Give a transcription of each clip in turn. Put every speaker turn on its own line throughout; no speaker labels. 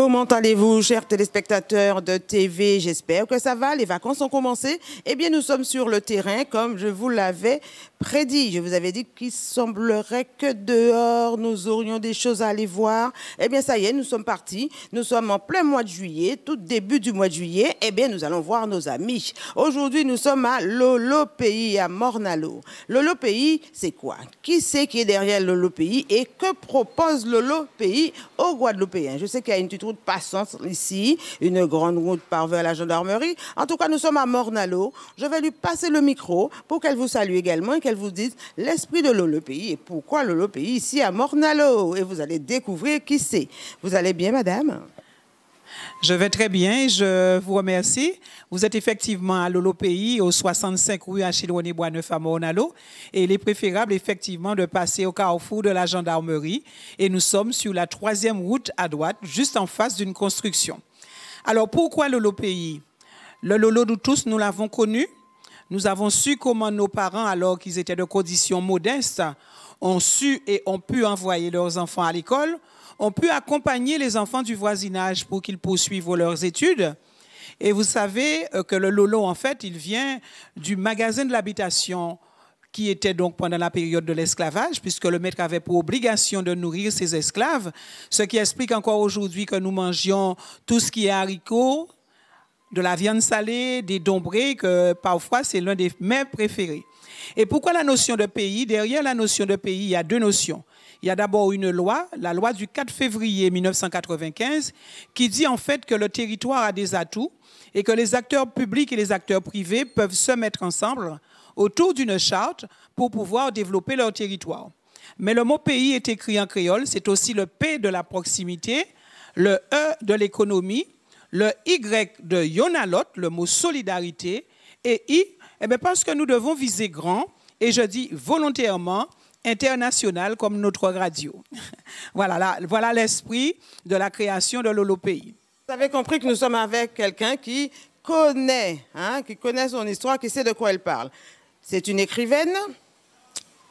Comment allez-vous, chers téléspectateurs de TV J'espère que ça va. Les vacances ont commencé. Eh bien, nous sommes sur le terrain, comme je vous l'avais prédit. Je vous avais dit qu'il semblerait que dehors, nous aurions des choses à aller voir. Eh bien, ça y est, nous sommes partis. Nous sommes en plein mois de juillet, tout début du mois de juillet. Eh bien, nous allons voir nos amis. Aujourd'hui, nous sommes à Lolo Pays, à Mornalo. Lolo Pays, c'est quoi Qui c'est qui est derrière Lolo Pays et que propose Lolo Pays aux Guadeloupéens Je sais qu'il y a une passant ici, une grande route par vers la gendarmerie. En tout cas, nous sommes à Mornalo. Je vais lui passer le micro pour qu'elle vous salue également et qu'elle vous dise l'esprit de pays et pourquoi pays ici à Mornalo. Et vous allez découvrir qui c'est. Vous allez bien,
madame je vais très bien, je vous remercie. Vous êtes effectivement à Lolo Pays, au 65 rue Achille bois Boisneuf à Monalo. Et il est préférable effectivement de passer au carrefour de la gendarmerie. Et nous sommes sur la troisième route à droite, juste en face d'une construction. Alors pourquoi Lolo Pays Le Lolo, nous tous, nous l'avons connu. Nous avons su comment nos parents, alors qu'ils étaient de condition modeste, ont su et ont pu envoyer leurs enfants à l'école ont pu accompagner les enfants du voisinage pour qu'ils poursuivent leurs études. Et vous savez euh, que le Lolo, en fait, il vient du magasin de l'habitation qui était donc pendant la période de l'esclavage, puisque le maître avait pour obligation de nourrir ses esclaves, ce qui explique encore aujourd'hui que nous mangions tout ce qui est haricots, de la viande salée, des dombrés, que parfois c'est l'un des mets préférés. Et pourquoi la notion de pays Derrière la notion de pays, il y a deux notions il y a d'abord une loi, la loi du 4 février 1995, qui dit en fait que le territoire a des atouts et que les acteurs publics et les acteurs privés peuvent se mettre ensemble autour d'une charte pour pouvoir développer leur territoire. Mais le mot pays est écrit en créole, c'est aussi le P de la proximité, le E de l'économie, le Y de Yonalot, le mot solidarité, et I, eh parce que nous devons viser grand, et je dis volontairement, international comme notre radio. voilà, voilà l'esprit de la création de pays Vous avez compris que nous sommes avec quelqu'un qui connaît, hein, qui
connaît son histoire, qui sait de quoi elle parle. C'est une écrivaine.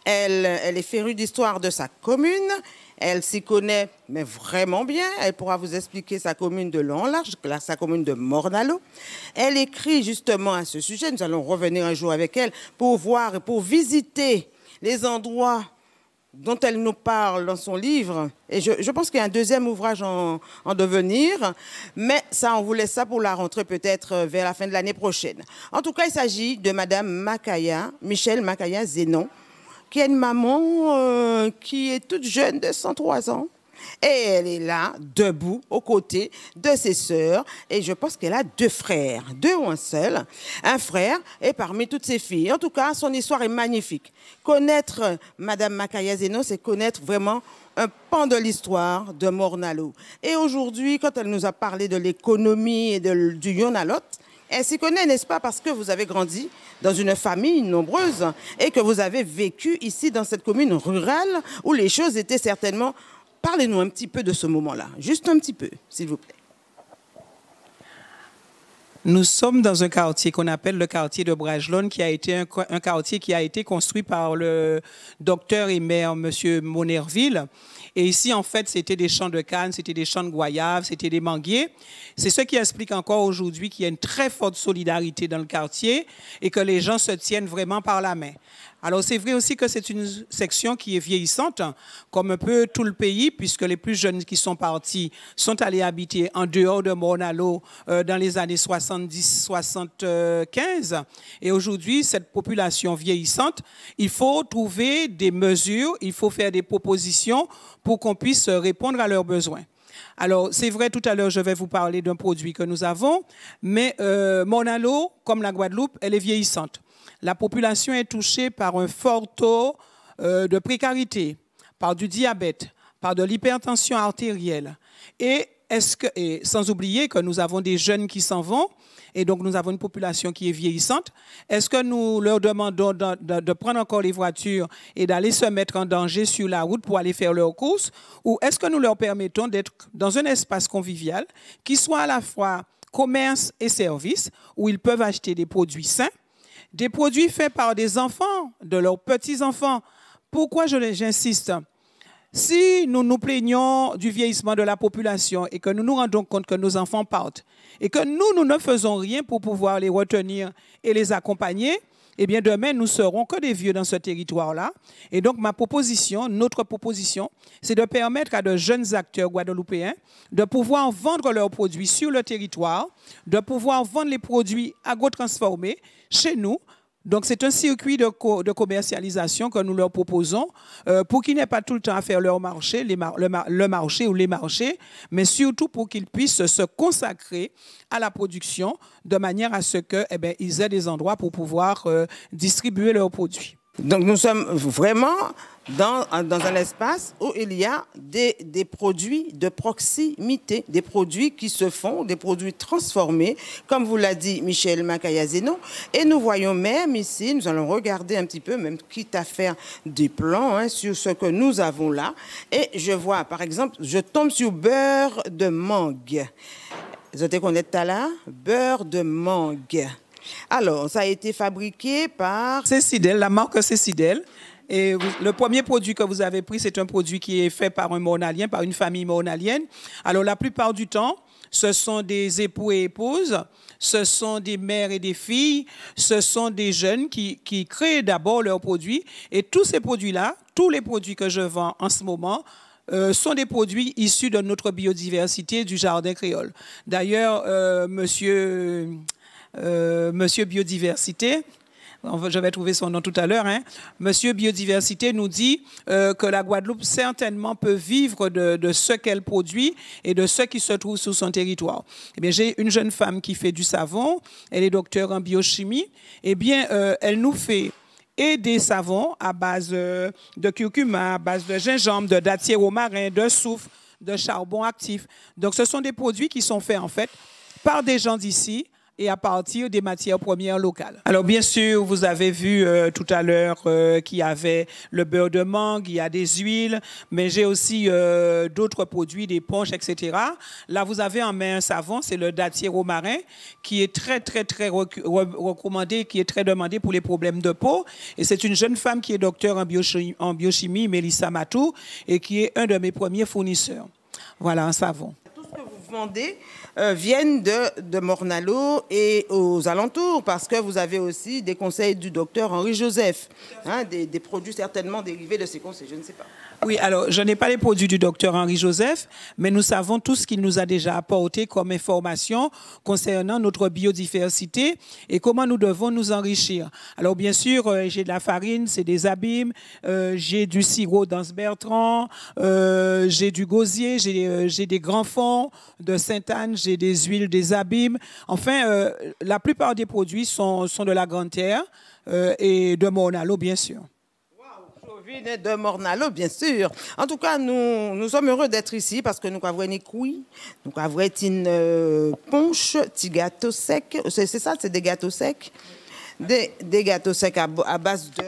Elle, est férue d'histoire de sa commune. Elle s'y connaît, mais vraiment bien. Elle pourra vous expliquer sa commune de long en large, sa commune de Mornalo. Elle écrit justement à ce sujet. Nous allons revenir un jour avec elle pour voir, pour visiter les endroits dont elle nous parle dans son livre, et je, pense qu'il y a un deuxième ouvrage en, devenir, mais ça, on vous laisse ça pour la rentrée peut-être euh, vers la fin de l'année prochaine. En tout cas, il s'agit de Madame Makaya, Michel Makaya Zénon, qui est une maman euh, qui est toute jeune de 103 ans, et elle est là, debout, aux côtés de ses sœurs. Et je pense qu'elle a deux frères, deux ou un seul. Un frère est parmi toutes ses filles. En tout cas, son histoire est magnifique. Connaître euh, Madame Makaya c'est connaître vraiment un pan de l'histoire de Mornalo. Et aujourd'hui, quand elle nous a parlé de l'économie et de, du Yonalot, elle s'y connaît, n'est-ce pas, parce que vous avez grandi dans une famille nombreuse et que vous avez vécu ici dans cette commune rurale où les choses étaient certainement Parlez-nous un petit peu de ce moment-là, juste un petit peu,
s'il vous plaît. Nous sommes dans un quartier qu'on appelle le quartier de Bragelonne, qui a été un, quartier qui a été construit par le docteur et maire Monsieur Monerville. Et ici, en fait, c'était des champs de canne, c'était des champs de goyave, c'était des manguiers. C'est ce qui explique encore aujourd'hui qu'il y a une très forte solidarité dans le quartier et que les gens se tiennent vraiment par la main. Alors c'est vrai aussi que c'est une section qui est vieillissante, hein, comme un peu tout le pays, puisque les plus jeunes qui sont partis sont allés habiter en dehors de Monalo euh, dans les années 70-75. Et aujourd'hui, cette population vieillissante, il faut trouver des mesures, il faut faire des propositions pour qu'on puisse répondre à leurs besoins. Alors, c'est vrai, tout à l'heure, je vais vous parler d'un produit que nous avons, mais euh, Monalo, comme la Guadeloupe, elle est vieillissante la population est touchée par un fort taux euh, de précarité, par du diabète, par de l'hypertension artérielle. Et, est que, et sans oublier que nous avons des jeunes qui s'en vont, et donc nous avons une population qui est vieillissante. Est-ce que nous leur demandons de, de, prendre encore les voitures et d'aller se mettre en danger sur la route pour aller faire leurs courses Ou est-ce que nous leur permettons d'être dans un espace convivial qui soit à la fois commerce et service, où ils peuvent acheter des produits sains, des produits faits par des enfants, de leurs petits-enfants. Pourquoi j'insiste Si nous nous plaignons du vieillissement de la population et que nous nous rendons compte que nos enfants partent et que nous, nous ne faisons rien pour pouvoir les retenir et les accompagner, eh bien demain, nous serons que des vieux dans ce territoire-là. Et donc ma proposition, notre proposition, c'est de permettre à de jeunes acteurs guadeloupéens de pouvoir vendre leurs produits sur le territoire, de pouvoir vendre les produits agro-transformés chez nous donc c'est un circuit de, de, commercialisation que nous leur proposons euh, pour qu'ils n'aient pas tout le temps à faire leur marché, le, marché ou les marchés, mais surtout pour qu'ils puissent se consacrer à la production de manière à ce qu'ils eh ben, aient des endroits pour pouvoir euh, distribuer leurs produits. Donc nous sommes vraiment
dans, dans, un espace où il y a des, des, produits de proximité, des produits qui se font, des produits transformés, comme vous l'a dit Michel Macayazino. Et nous voyons même ici, nous allons regarder un petit peu, même quitte à faire des plans hein, sur ce que nous avons là. Et je vois, par exemple, je tombe sur beurre de mangue. Vous avez à là Beurre de mangue. Alors,
ça a été fabriqué par... Cécidel, la marque Cécidel. Et le premier produit que vous avez pris, c'est un produit qui est fait par un monalien, par une famille monalienne. Alors, la plupart du temps, ce sont des époux et épouses, ce sont des mères et des filles, ce sont des jeunes qui, créent d'abord leurs produits. Et tous ces produits-là, tous les produits que je vends en ce moment, euh, sont des produits issus de notre biodiversité du jardin créole. D'ailleurs, euh, monsieur euh, Monsieur Biodiversité, je vais trouver son nom tout à l'heure, hein. Monsieur Biodiversité nous dit euh, que la Guadeloupe certainement peut vivre de, ce qu'elle produit et de ce qui se trouve sur son territoire. Eh j'ai une jeune femme qui fait du savon, elle est docteure en biochimie, eh bien, euh, elle nous fait et des savons à base de curcuma, à base de gingembre, de dattier romarin, de soufre, de charbon actif. Donc, ce sont des produits qui sont faits, en fait, par des gens d'ici, et à partir des matières premières locales. Alors bien sûr, vous avez vu euh, tout à l'heure euh, qu'il y avait le beurre de mangue, il y a des huiles, mais j'ai aussi euh, d'autres produits, des ponches, etc. Là, vous avez en main un savon, c'est le dattier romarin, qui est très, très, très recommandé, qui est très demandé pour les problèmes de peau. Et c'est une jeune femme qui est docteur en, biochimie, en biochimie, Mélissa Matou, et qui est un de mes premiers fournisseurs. Voilà, un savon.
Euh, viennent de, de, Mornalo et aux alentours, parce que vous avez aussi des conseils du docteur Henri Joseph, hein, des produits certainement dérivés de ces conseils, je ne sais pas.
Oui, alors je n'ai pas les produits du docteur Henri Joseph, mais nous savons tout ce qu'il nous a déjà apporté comme information concernant notre biodiversité et comment nous devons nous enrichir. Alors bien sûr, euh, j'ai de la farine, c'est des abîmes, euh, j'ai du sirop d'Anse Bertrand, euh, j'ai du gosier, j'ai euh, des grands fonds de Sainte-Anne, j'ai des huiles des abîmes. Enfin, euh, la plupart des produits sont, sont de la grande terre et de Monalo, bien sûr
de Mornalo, bien sûr. En tout cas, nous, nous sommes heureux d'être ici parce que nous avons une couille, nous avons une euh, ponche, petit gâteau sec. C'est ça, c'est des gâteaux secs.
Des, gâteaux secs à, à base de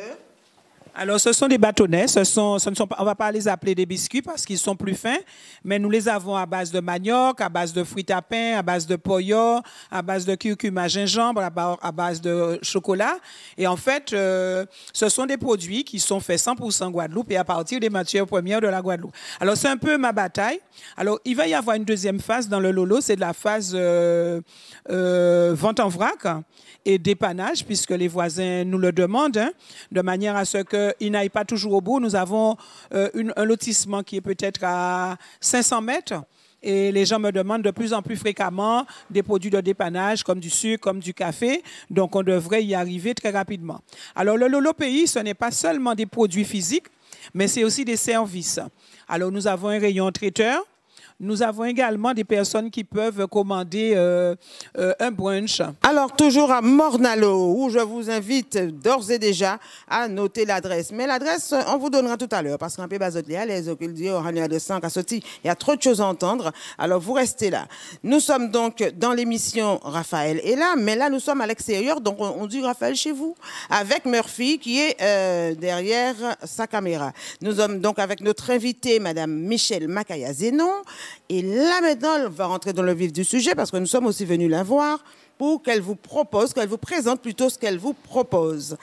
alors, ce sont des bâtonnets. Ce sont, ce ne sont pas, on ne va pas les appeler des biscuits parce qu'ils sont plus fins, mais nous les avons à base de manioc, à base de fruits à pain, à base de poyo, à base de curcuma, gingembre, à base de chocolat. Et en fait, euh, ce sont des produits qui sont faits 100% Guadeloupe et à partir des matières premières de la Guadeloupe. Alors, c'est un peu ma bataille. Alors, il va y avoir une deuxième phase dans le Lolo, c'est de la phase euh, euh, vente en vrac et dépannage, puisque les voisins nous le demandent, hein, de manière à ce que euh, il n'aille pas toujours au bout. Nous avons euh, un lotissement qui est peut-être à 500 mètres. Et les gens me demandent de plus en plus fréquemment des produits de dépannage comme du sucre, comme du café. Donc, on devrait y arriver très rapidement. Alors, le Lolo Pays, ce n'est pas seulement des produits physiques, mais c'est aussi des services. Alors, nous avons un rayon traiteur nous avons également des personnes qui peuvent commander euh, euh, un brunch.
Alors, toujours à Mornalo, où je vous invite d'ores et déjà à noter l'adresse. Mais l'adresse, on vous donnera tout à l'heure, parce qu'un peu basotéa, les occultiers, il y a trop de choses à entendre. Alors, vous restez là. Nous sommes donc dans l'émission Raphaël est là, mais là, nous sommes à l'extérieur, donc on dit Raphaël chez vous, avec Murphy qui est euh, derrière sa caméra. Nous sommes donc avec notre invitée, Madame Michelle Makaya-Zénon, et là maintenant, on va rentrer dans le vif du sujet parce que nous sommes aussi venus la voir pour qu'elle vous propose, qu'elle vous présente plutôt ce qu'elle vous propose.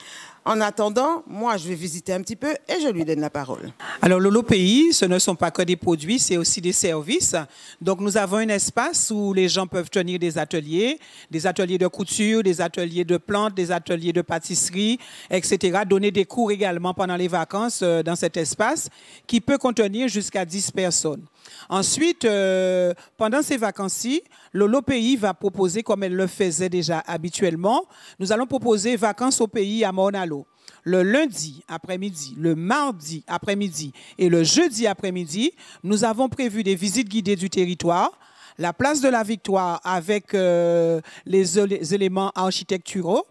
En attendant, moi, je vais visiter un petit peu et je lui donne la parole.
Alors, Lolo Pays, ce ne sont pas que des produits, c'est aussi des services. Donc, nous avons un espace où les gens peuvent tenir des ateliers, des ateliers de couture, des ateliers de plantes, des ateliers de pâtisserie, etc. Donner des cours également pendant les vacances euh, dans cet espace qui peut contenir jusqu'à 10 personnes. Ensuite, euh, pendant ces vacances-ci, Lolo Pays va proposer, comme elle le faisait déjà habituellement, nous allons proposer vacances au pays à Monalo. Le lundi après-midi, le mardi après-midi et le jeudi après-midi, nous avons prévu des visites guidées du territoire, la place de la Victoire avec euh, les éléments architecturaux,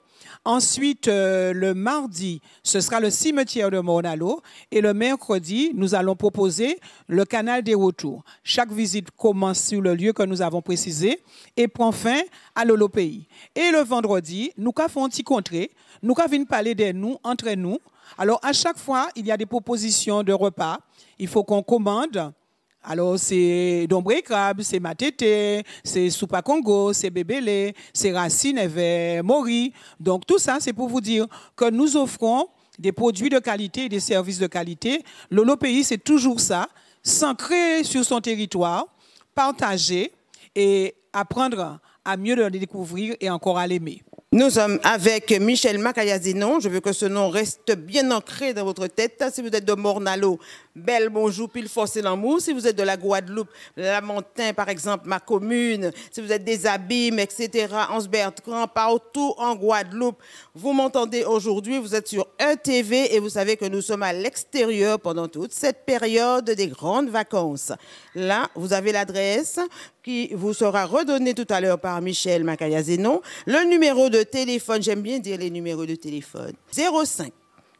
Ensuite, euh, le mardi, ce sera le cimetière de Monalo. Et le mercredi, nous allons proposer le canal des retours. Chaque visite commence sur le lieu que nous avons précisé et prend fin à pays Et le vendredi, nous avons un petit contré. Nous avons parler des nous, entre nous. Alors, à chaque fois, il y a des propositions de repas. Il faut qu'on commande. Alors, c'est Dombré Crabe, c'est Matete, c'est Soupa Congo, c'est Bébélé, c'est Racine et Mori. Donc, tout ça, c'est pour vous dire que nous offrons des produits de qualité et des services de qualité. Lolo Pays, c'est toujours ça, s'ancrer sur son territoire, partager et apprendre à mieux le découvrir et encore à l'aimer. Nous sommes avec
Michel Macayazino. Je veux que ce nom reste bien ancré dans votre tête. Si vous êtes de Mornalo, bel bonjour, pile force et l'amour. Si vous êtes de la Guadeloupe, la Lamentin, par exemple, ma commune. Si vous êtes des Abîmes, etc., ansbert partout en Guadeloupe. Vous m'entendez aujourd'hui, vous êtes sur ETV et vous savez que nous sommes à l'extérieur pendant toute cette période des grandes vacances. Là, vous avez l'adresse qui vous sera redonnée tout à l'heure par Michel Macayazino. Le numéro de téléphone, j'aime bien dire les numéros de téléphone. 05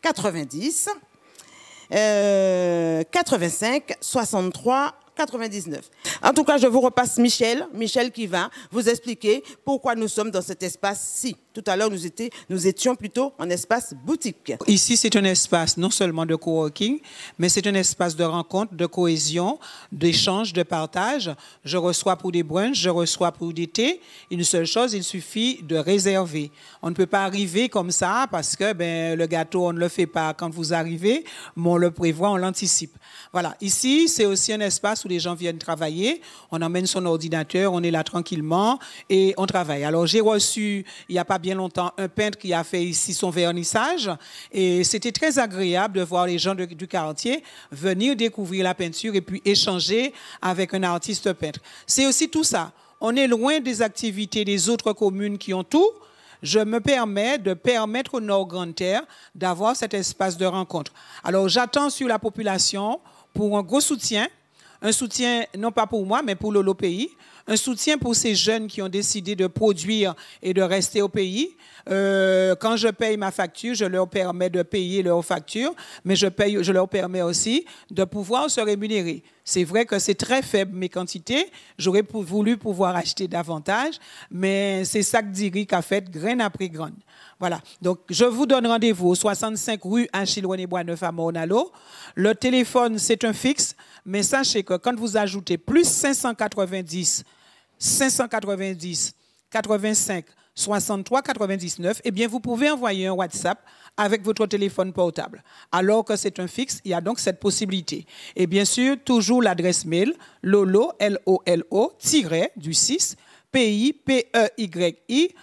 90 85 63 99. En tout cas, je vous repasse Michel, Michel qui va vous expliquer pourquoi nous sommes dans cet espace-ci. Tout à l'heure, nous, étions, nous étions plutôt en espace boutique.
Ici, c'est un espace non seulement de coworking, mais c'est un espace de rencontre, de cohésion, d'échange, de partage. Je reçois pour des brunchs, je reçois pour des thés. Une seule chose, il suffit de réserver. On ne peut pas arriver comme ça parce que ben, le gâteau, on ne le fait pas quand vous arrivez, mais on le prévoit, on l'anticipe. Voilà. Ici, c'est aussi un espace où les gens viennent travailler. On emmène son ordinateur, on est là tranquillement et on travaille. Alors, j'ai reçu, il n'y a pas bien longtemps un peintre qui a fait ici son vernissage. Et c'était très agréable de voir les gens du quartier venir découvrir la peinture et puis échanger avec un artiste peintre. C'est aussi tout ça. On est loin des activités des autres communes qui ont tout je me permets de permettre au Nord Grande Terre d'avoir cet espace de rencontre. Alors j'attends sur la population pour un gros soutien, un soutien non pas pour moi, mais pour le pays, un soutien pour ces jeunes qui ont décidé de produire et de rester au pays. Euh, quand je paye ma facture, je leur permets de payer leurs factures, mais je, paye, je leur permets aussi de pouvoir se rémunérer. C'est vrai que c'est très faible mes quantités. J'aurais voulu pouvoir acheter davantage, mais c'est ça que Diric a fait graine après graine. Voilà. Donc, je vous donne rendez-vous au 65 rue Achille bois Boisneuf à Monalo. Le téléphone, c'est un fixe, mais sachez que quand vous ajoutez plus 590 590 85 63 99, eh bien, vous pouvez envoyer un WhatsApp avec votre téléphone portable. Alors que c'est un fixe, il y a donc cette possibilité. Et bien sûr, toujours l'adresse mail lolo, L-O-L-O, du 6, P-I-P-E-Y-I, i p e y i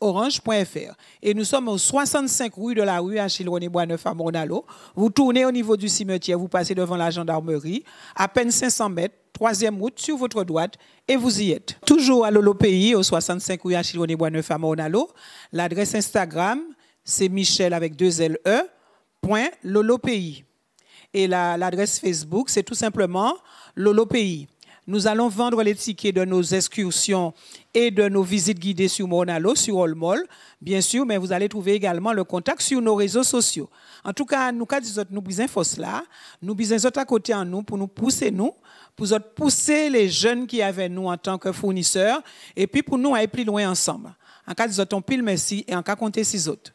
orange.fr. Et nous sommes au 65 rue de la rue Achille René Boisneuf à Monalo. Vous tournez au niveau du cimetière, vous passez devant la gendarmerie, à peine 500 mètres, troisième route sur votre droite, et vous y êtes. Toujours à Lolo Pays, au 65 rue Achille René Boisneuf à Monalo. L'adresse Instagram, c'est Michel avec deux L E point Lolo Pays. Et l'adresse Facebook, c'est tout simplement Lolo Pays. Nous allons vendre les tickets de nos excursions et de nos visites guidées sur Monalo, sur Olmol, bien sûr, mais vous allez trouver également le contact sur nos réseaux sociaux. En tout cas, nous, nous besoin info là, nous avons à côté en nous pour nous pousser, nous, pour nous pousser les jeunes qui avaient nous en tant que fournisseurs, et puis pour nous aller plus loin ensemble. En cas, nous pile merci et en cas, compter six autres.